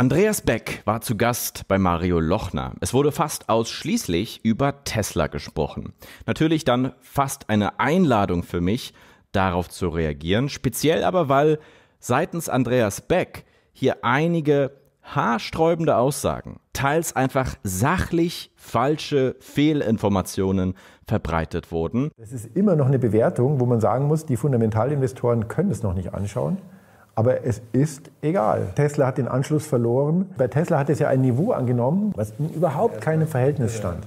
Andreas Beck war zu Gast bei Mario Lochner. Es wurde fast ausschließlich über Tesla gesprochen. Natürlich dann fast eine Einladung für mich, darauf zu reagieren, speziell aber weil seitens Andreas Beck hier einige haarsträubende Aussagen, teils einfach sachlich falsche Fehlinformationen verbreitet wurden. Es ist immer noch eine Bewertung, wo man sagen muss, die Fundamentalinvestoren können es noch nicht anschauen. Aber es ist egal. Tesla hat den Anschluss verloren. Bei Tesla hat es ja ein Niveau angenommen, was in überhaupt keinem Verhältnis stand.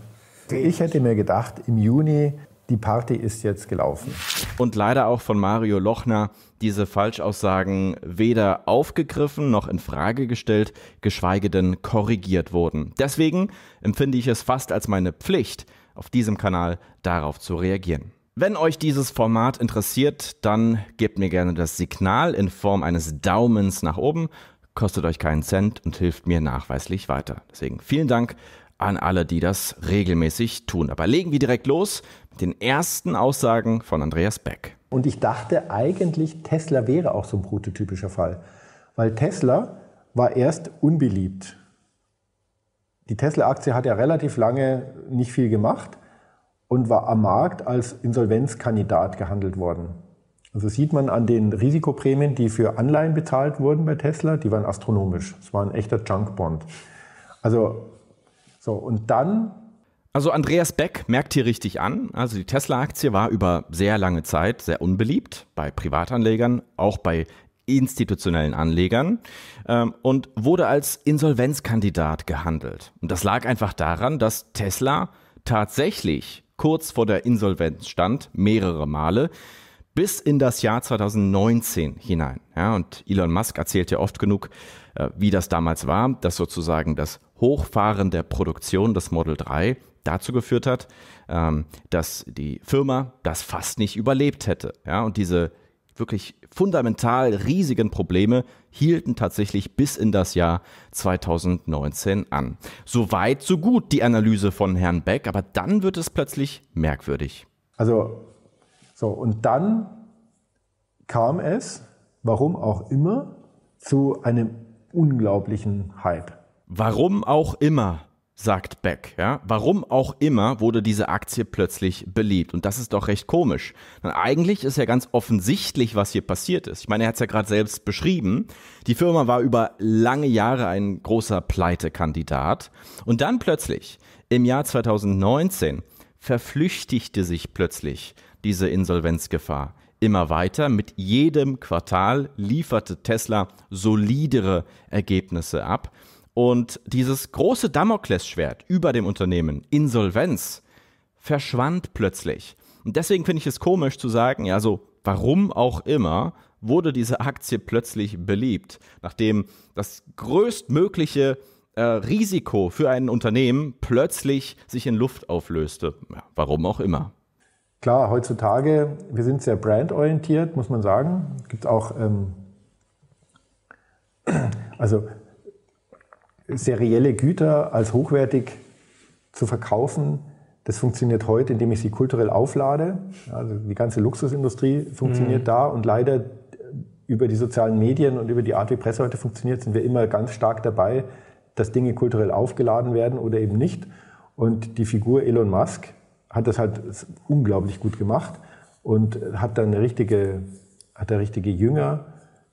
Ich hätte mir gedacht, im Juni, die Party ist jetzt gelaufen. Und leider auch von Mario Lochner diese Falschaussagen weder aufgegriffen noch in Frage gestellt, geschweige denn korrigiert wurden. Deswegen empfinde ich es fast als meine Pflicht, auf diesem Kanal darauf zu reagieren. Wenn euch dieses Format interessiert, dann gebt mir gerne das Signal in Form eines Daumens nach oben. Kostet euch keinen Cent und hilft mir nachweislich weiter. Deswegen vielen Dank an alle, die das regelmäßig tun. Aber legen wir direkt los mit den ersten Aussagen von Andreas Beck. Und ich dachte eigentlich, Tesla wäre auch so ein prototypischer Fall. Weil Tesla war erst unbeliebt. Die Tesla-Aktie hat ja relativ lange nicht viel gemacht und war am Markt als Insolvenzkandidat gehandelt worden. Also sieht man an den Risikoprämien, die für Anleihen bezahlt wurden bei Tesla, die waren astronomisch. Es war ein echter Junkbond. Also so und dann also Andreas Beck merkt hier richtig an, also die Tesla-Aktie war über sehr lange Zeit sehr unbeliebt bei Privatanlegern, auch bei institutionellen Anlegern ähm, und wurde als Insolvenzkandidat gehandelt. Und das lag einfach daran, dass Tesla tatsächlich kurz vor der Insolvenz stand, mehrere Male, bis in das Jahr 2019 hinein. Ja, und Elon Musk erzählt ja oft genug, äh, wie das damals war, dass sozusagen das Hochfahren der Produktion des Model 3 dazu geführt hat, ähm, dass die Firma das fast nicht überlebt hätte. Ja, und diese wirklich fundamental riesigen Probleme hielten tatsächlich bis in das Jahr 2019 an. Soweit, so gut die Analyse von Herrn Beck, aber dann wird es plötzlich merkwürdig. Also, so, und dann kam es, warum auch immer, zu einem unglaublichen Hype. Warum auch immer sagt Beck. Ja? Warum auch immer wurde diese Aktie plötzlich beliebt. Und das ist doch recht komisch. Denn eigentlich ist ja ganz offensichtlich, was hier passiert ist. Ich meine, er hat es ja gerade selbst beschrieben. Die Firma war über lange Jahre ein großer Pleitekandidat. Und dann plötzlich, im Jahr 2019, verflüchtigte sich plötzlich diese Insolvenzgefahr immer weiter. Mit jedem Quartal lieferte Tesla solidere Ergebnisse ab. Und dieses große Damoklesschwert über dem Unternehmen, Insolvenz, verschwand plötzlich. Und deswegen finde ich es komisch zu sagen, ja, so, warum auch immer, wurde diese Aktie plötzlich beliebt, nachdem das größtmögliche äh, Risiko für ein Unternehmen plötzlich sich in Luft auflöste. Ja, warum auch immer. Klar, heutzutage, wir sind sehr brandorientiert, muss man sagen. Gibt auch, ähm, also serielle Güter als hochwertig zu verkaufen, das funktioniert heute, indem ich sie kulturell auflade. Also die ganze Luxusindustrie funktioniert mhm. da und leider äh, über die sozialen Medien und über die Art, wie Presse heute funktioniert, sind wir immer ganz stark dabei, dass Dinge kulturell aufgeladen werden oder eben nicht. Und die Figur Elon Musk hat das halt unglaublich gut gemacht und hat dann eine richtige, hat da richtige Jünger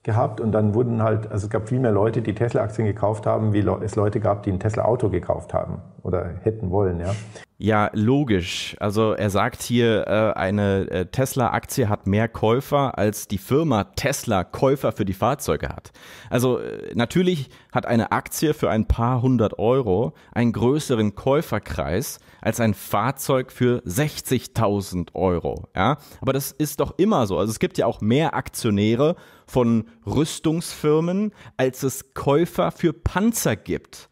gehabt und dann wurden halt, also es gab viel mehr Leute, die Tesla-Aktien gekauft haben, wie es Leute gab, die ein Tesla-Auto gekauft haben oder hätten wollen, ja. Ja, logisch. Also er sagt hier, äh, eine äh, Tesla-Aktie hat mehr Käufer, als die Firma Tesla Käufer für die Fahrzeuge hat. Also äh, natürlich hat eine Aktie für ein paar hundert Euro einen größeren Käuferkreis als ein Fahrzeug für 60.000 Euro. Ja? Aber das ist doch immer so. Also es gibt ja auch mehr Aktionäre von Rüstungsfirmen, als es Käufer für Panzer gibt.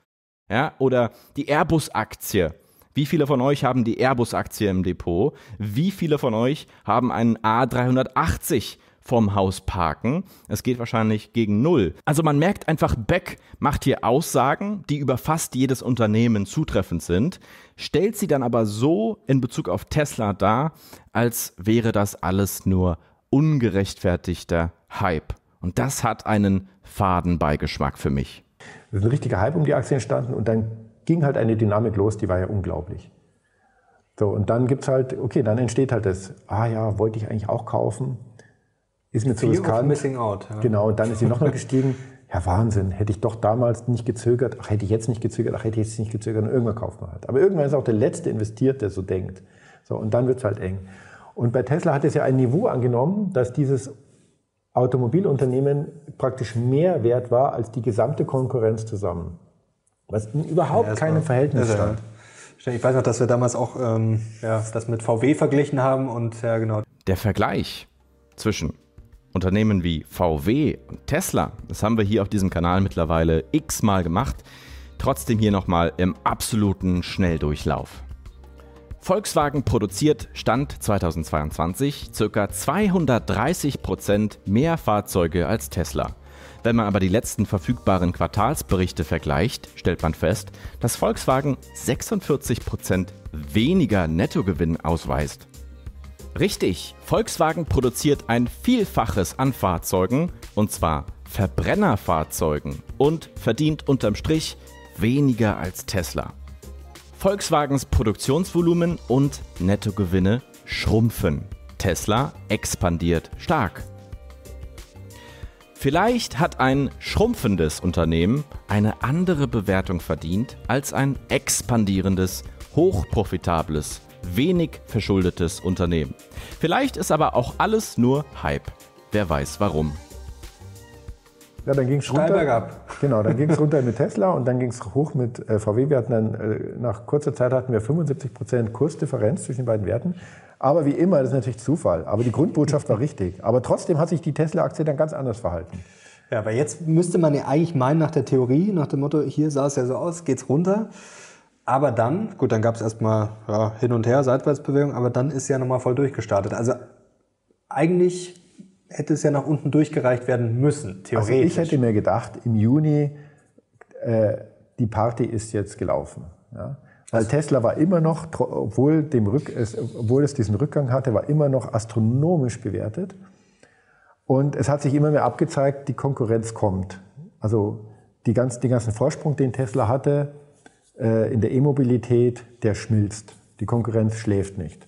Ja, oder die Airbus-Aktie. Wie viele von euch haben die Airbus-Aktie im Depot? Wie viele von euch haben einen A380 vom Haus parken? Es geht wahrscheinlich gegen Null. Also man merkt einfach, Beck macht hier Aussagen, die über fast jedes Unternehmen zutreffend sind, stellt sie dann aber so in Bezug auf Tesla dar, als wäre das alles nur ungerechtfertigter Hype. Und das hat einen Fadenbeigeschmack für mich. Es ist ein richtiger Hype um die Aktien entstanden und dann ging halt eine Dynamik los, die war ja unglaublich. So, und dann gibt es halt, okay, dann entsteht halt das, ah ja, wollte ich eigentlich auch kaufen, ist mir zu riskant. Missing out, ja. Genau, und dann ist sie nochmal gestiegen. Ja, Wahnsinn, hätte ich doch damals nicht gezögert, ach, hätte ich jetzt nicht gezögert, ach, hätte ich jetzt nicht gezögert und irgendwann kauft man halt. Aber irgendwann ist auch der Letzte investiert, der so denkt. So, und dann wird es halt eng. Und bei Tesla hat es ja ein Niveau angenommen, dass dieses Automobilunternehmen praktisch mehr wert war als die gesamte Konkurrenz zusammen. Was in überhaupt ja, keinem Verhältnis stand. Ich weiß noch, dass wir damals auch ähm, ja, das mit VW verglichen haben und ja genau. Der Vergleich zwischen Unternehmen wie VW und Tesla, das haben wir hier auf diesem Kanal mittlerweile x-mal gemacht. Trotzdem hier nochmal im absoluten Schnelldurchlauf. Volkswagen produziert Stand 2022 ca. 230 Prozent mehr Fahrzeuge als Tesla. Wenn man aber die letzten verfügbaren Quartalsberichte vergleicht, stellt man fest, dass Volkswagen 46% Prozent weniger Nettogewinn ausweist. Richtig, Volkswagen produziert ein Vielfaches an Fahrzeugen, und zwar Verbrennerfahrzeugen, und verdient unterm Strich weniger als Tesla. Volkswagens Produktionsvolumen und Nettogewinne schrumpfen. Tesla expandiert stark. Vielleicht hat ein schrumpfendes Unternehmen eine andere Bewertung verdient als ein expandierendes, hochprofitables, wenig verschuldetes Unternehmen. Vielleicht ist aber auch alles nur Hype. Wer weiß warum. Ja, dann ging es runter. ab. Genau, dann ging es runter mit Tesla und dann ging es hoch mit äh, VW. Wir hatten dann, äh, nach kurzer Zeit hatten wir 75 Prozent Kursdifferenz zwischen den beiden Werten. Aber wie immer, das ist natürlich Zufall. Aber die Grundbotschaft war richtig. Aber trotzdem hat sich die Tesla-Aktie dann ganz anders verhalten. Ja, aber jetzt müsste man ja eigentlich meinen, nach der Theorie, nach dem Motto, hier sah es ja so aus, geht's runter. Aber dann, gut, dann gab es erstmal ja, hin und her, Seitwärtsbewegung, aber dann ist ja nochmal voll durchgestartet. Also eigentlich hätte es ja nach unten durchgereicht werden müssen, theoretisch. Also ich hätte mir gedacht, im Juni, äh, die Party ist jetzt gelaufen. Ja? Weil also Tesla war immer noch, obwohl, dem Rück, es, obwohl es diesen Rückgang hatte, war immer noch astronomisch bewertet. Und es hat sich immer mehr abgezeigt, die Konkurrenz kommt. Also die ganz, den ganzen Vorsprung, den Tesla hatte äh, in der E-Mobilität, der schmilzt. Die Konkurrenz schläft nicht.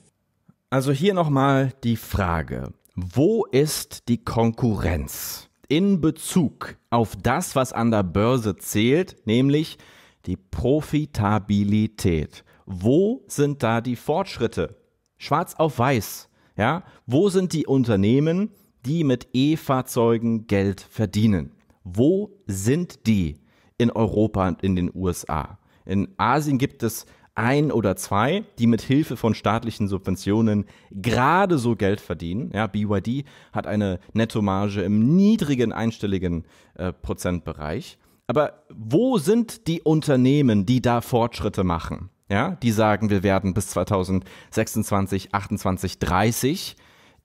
Also hier nochmal die Frage. Wo ist die Konkurrenz in Bezug auf das, was an der Börse zählt, nämlich die Profitabilität? Wo sind da die Fortschritte? Schwarz auf weiß. Ja? Wo sind die Unternehmen, die mit E-Fahrzeugen Geld verdienen? Wo sind die in Europa und in den USA? In Asien gibt es ein oder zwei, die mit Hilfe von staatlichen Subventionen gerade so Geld verdienen. Ja, BYD hat eine Nettomarge im niedrigen einstelligen äh, Prozentbereich. Aber wo sind die Unternehmen, die da Fortschritte machen? Ja, die sagen, wir werden bis 2026, 28, 30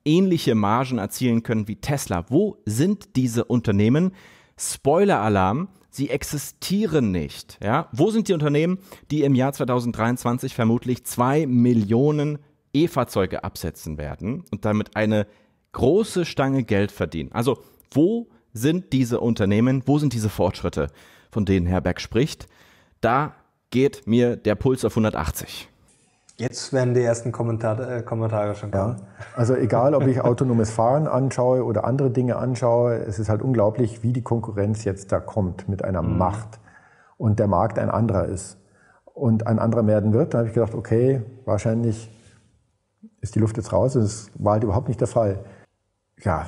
ähnliche Margen erzielen können wie Tesla. Wo sind diese Unternehmen? Spoiler-Alarm, Sie existieren nicht. Ja? Wo sind die Unternehmen, die im Jahr 2023 vermutlich zwei Millionen E-Fahrzeuge absetzen werden und damit eine große Stange Geld verdienen? Also wo sind diese Unternehmen, wo sind diese Fortschritte, von denen Herr Beck spricht? Da geht mir der Puls auf 180. Jetzt werden die ersten Kommentare, äh, Kommentare schon kommen. Ja. Also egal, ob ich autonomes Fahren anschaue oder andere Dinge anschaue, es ist halt unglaublich, wie die Konkurrenz jetzt da kommt mit einer mhm. Macht und der Markt ein anderer ist und ein anderer werden wird. Da habe ich gedacht, okay, wahrscheinlich ist die Luft jetzt raus. Das war halt überhaupt nicht der Fall. Ja,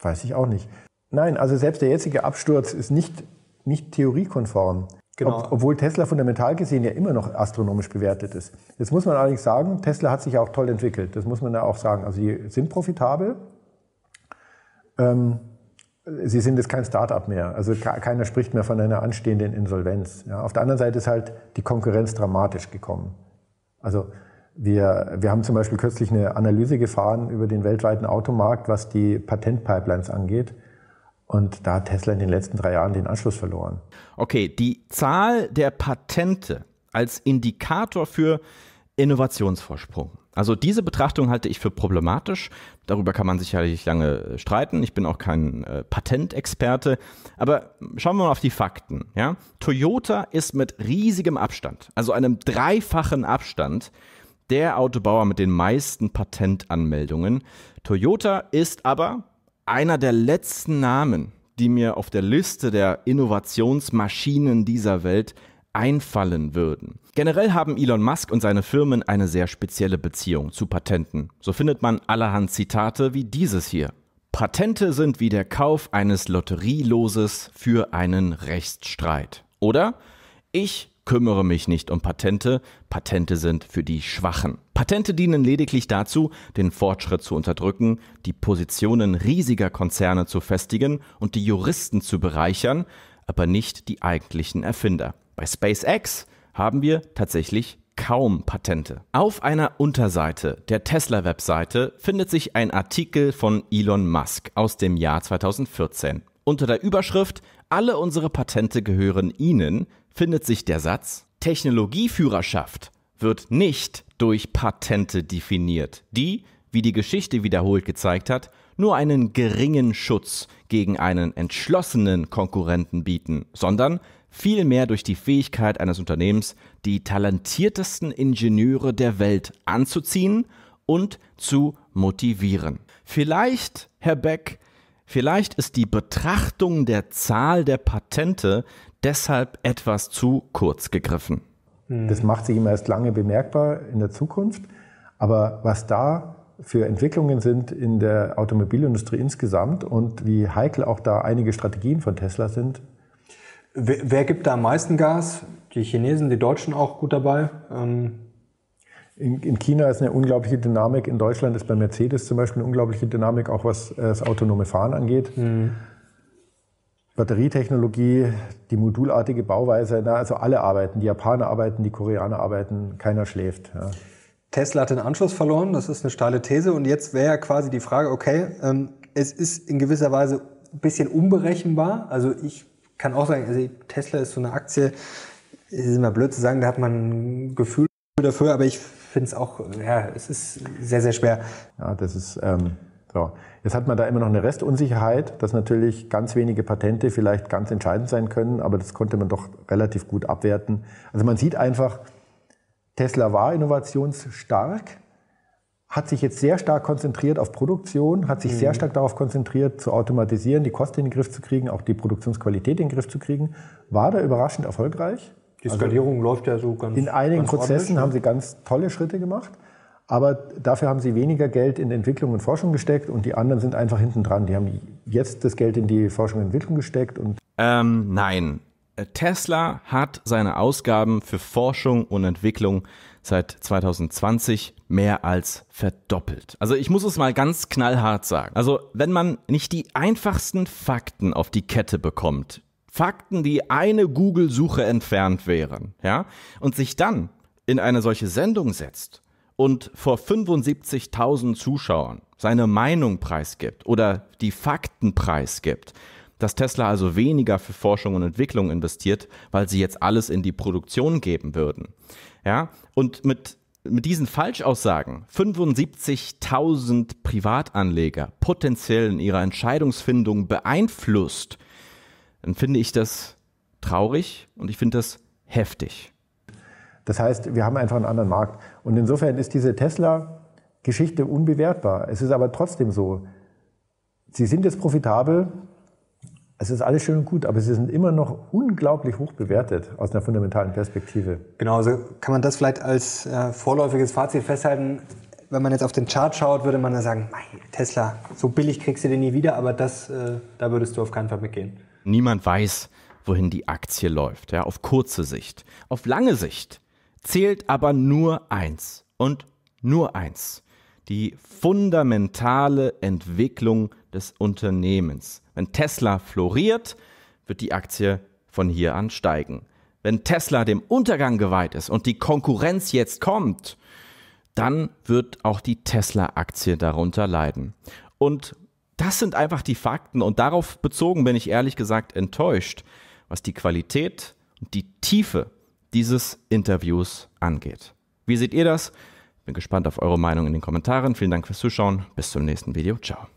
weiß ich auch nicht. Nein, also selbst der jetzige Absturz ist nicht, nicht theoriekonform. Genau. Ob, obwohl Tesla fundamental gesehen ja immer noch astronomisch bewertet ist. Jetzt muss man allerdings sagen, Tesla hat sich auch toll entwickelt. Das muss man ja auch sagen. Also sie sind profitabel. Ähm, sie sind jetzt kein Start-up mehr. Also keiner spricht mehr von einer anstehenden Insolvenz. Ja, auf der anderen Seite ist halt die Konkurrenz dramatisch gekommen. Also wir, wir haben zum Beispiel kürzlich eine Analyse gefahren über den weltweiten Automarkt, was die Patentpipelines angeht. Und da hat Tesla in den letzten drei Jahren den Anschluss verloren. Okay, die Zahl der Patente als Indikator für Innovationsvorsprung. Also diese Betrachtung halte ich für problematisch. Darüber kann man sicherlich lange äh, streiten. Ich bin auch kein äh, Patentexperte. Aber schauen wir mal auf die Fakten. Ja? Toyota ist mit riesigem Abstand, also einem dreifachen Abstand, der Autobauer mit den meisten Patentanmeldungen. Toyota ist aber einer der letzten Namen, die mir auf der Liste der Innovationsmaschinen dieser Welt einfallen würden. Generell haben Elon Musk und seine Firmen eine sehr spezielle Beziehung zu Patenten. So findet man allerhand Zitate wie dieses hier. Patente sind wie der Kauf eines Lotterieloses für einen Rechtsstreit. Oder ich kümmere mich nicht um Patente, Patente sind für die Schwachen. Patente dienen lediglich dazu, den Fortschritt zu unterdrücken, die Positionen riesiger Konzerne zu festigen und die Juristen zu bereichern, aber nicht die eigentlichen Erfinder. Bei SpaceX haben wir tatsächlich kaum Patente. Auf einer Unterseite der Tesla-Webseite findet sich ein Artikel von Elon Musk aus dem Jahr 2014. Unter der Überschrift Alle unsere Patente gehören Ihnen findet sich der Satz, Technologieführerschaft wird nicht durch Patente definiert, die, wie die Geschichte wiederholt gezeigt hat, nur einen geringen Schutz gegen einen entschlossenen Konkurrenten bieten, sondern vielmehr durch die Fähigkeit eines Unternehmens, die talentiertesten Ingenieure der Welt anzuziehen und zu motivieren. Vielleicht, Herr Beck, vielleicht ist die Betrachtung der Zahl der Patente deshalb etwas zu kurz gegriffen. Mhm. Das macht sich immer erst lange bemerkbar in der Zukunft. Aber was da für Entwicklungen sind in der Automobilindustrie insgesamt und wie heikel auch da einige Strategien von Tesla sind. Wer, wer gibt da am meisten Gas? Die Chinesen, die Deutschen auch gut dabei? Ähm in, in, China ist eine unglaubliche Dynamik, in Deutschland ist bei Mercedes zum Beispiel eine unglaubliche Dynamik, auch was äh, das autonome Fahren angeht. Mhm. Batterietechnologie, die modulartige Bauweise, na, ne? also alle arbeiten, die Japaner arbeiten, die Koreaner arbeiten, keiner schläft. Ja. Tesla hat den Anschluss verloren, das ist eine steile These. Und jetzt wäre ja quasi die Frage, okay, ähm, es ist in gewisser Weise ein bisschen unberechenbar. Also ich kann auch sagen, also Tesla ist so eine Aktie, ist immer blöd zu sagen, da hat man ein Gefühl dafür, aber ich finde es auch, ja, es ist sehr, sehr schwer. Ja, das ist... Ähm so. Jetzt hat man da immer noch eine Restunsicherheit, dass natürlich ganz wenige Patente vielleicht ganz entscheidend sein können, aber das konnte man doch relativ gut abwerten. Also man sieht einfach, Tesla war innovationsstark, hat sich jetzt sehr stark konzentriert auf Produktion, hat sich mhm. sehr stark darauf konzentriert, zu automatisieren, die Kosten in den Griff zu kriegen, auch die Produktionsqualität in den Griff zu kriegen, war da überraschend erfolgreich. Die also Skalierung also läuft ja so ganz. In einigen ganz Prozessen ne? haben sie ganz tolle Schritte gemacht. Aber dafür haben sie weniger Geld in Entwicklung und Forschung gesteckt und die anderen sind einfach hinten dran. Die haben jetzt das Geld in die Forschung und Entwicklung gesteckt und. Ähm, nein. Tesla hat seine Ausgaben für Forschung und Entwicklung seit 2020 mehr als verdoppelt. Also ich muss es mal ganz knallhart sagen. Also wenn man nicht die einfachsten Fakten auf die Kette bekommt, Fakten, die eine Google-Suche entfernt wären, ja, und sich dann in eine solche Sendung setzt und vor 75.000 Zuschauern seine Meinung preisgibt oder die Fakten preisgibt, dass Tesla also weniger für Forschung und Entwicklung investiert, weil sie jetzt alles in die Produktion geben würden. Ja, und mit, mit diesen Falschaussagen 75.000 Privatanleger potenziell in ihrer Entscheidungsfindung beeinflusst, dann finde ich das traurig und ich finde das heftig. Das heißt, wir haben einfach einen anderen Markt. Und insofern ist diese Tesla-Geschichte unbewertbar. Es ist aber trotzdem so, sie sind jetzt profitabel, es ist alles schön und gut, aber sie sind immer noch unglaublich hoch bewertet aus einer fundamentalen Perspektive. Genau, also kann man das vielleicht als äh, vorläufiges Fazit festhalten. Wenn man jetzt auf den Chart schaut, würde man dann sagen, Tesla, so billig kriegst du den nie wieder, aber das, äh, da würdest du auf keinen Fall mitgehen. Niemand weiß, wohin die Aktie läuft, ja, auf kurze Sicht. Auf lange Sicht zählt aber nur eins und nur eins, die fundamentale Entwicklung des Unternehmens. Wenn Tesla floriert, wird die Aktie von hier an steigen. Wenn Tesla dem Untergang geweiht ist und die Konkurrenz jetzt kommt, dann wird auch die Tesla-Aktie darunter leiden. Und das sind einfach die Fakten und darauf bezogen bin ich ehrlich gesagt enttäuscht, was die Qualität und die Tiefe dieses Interviews angeht. Wie seht ihr das? Bin gespannt auf eure Meinung in den Kommentaren. Vielen Dank fürs Zuschauen. Bis zum nächsten Video. Ciao.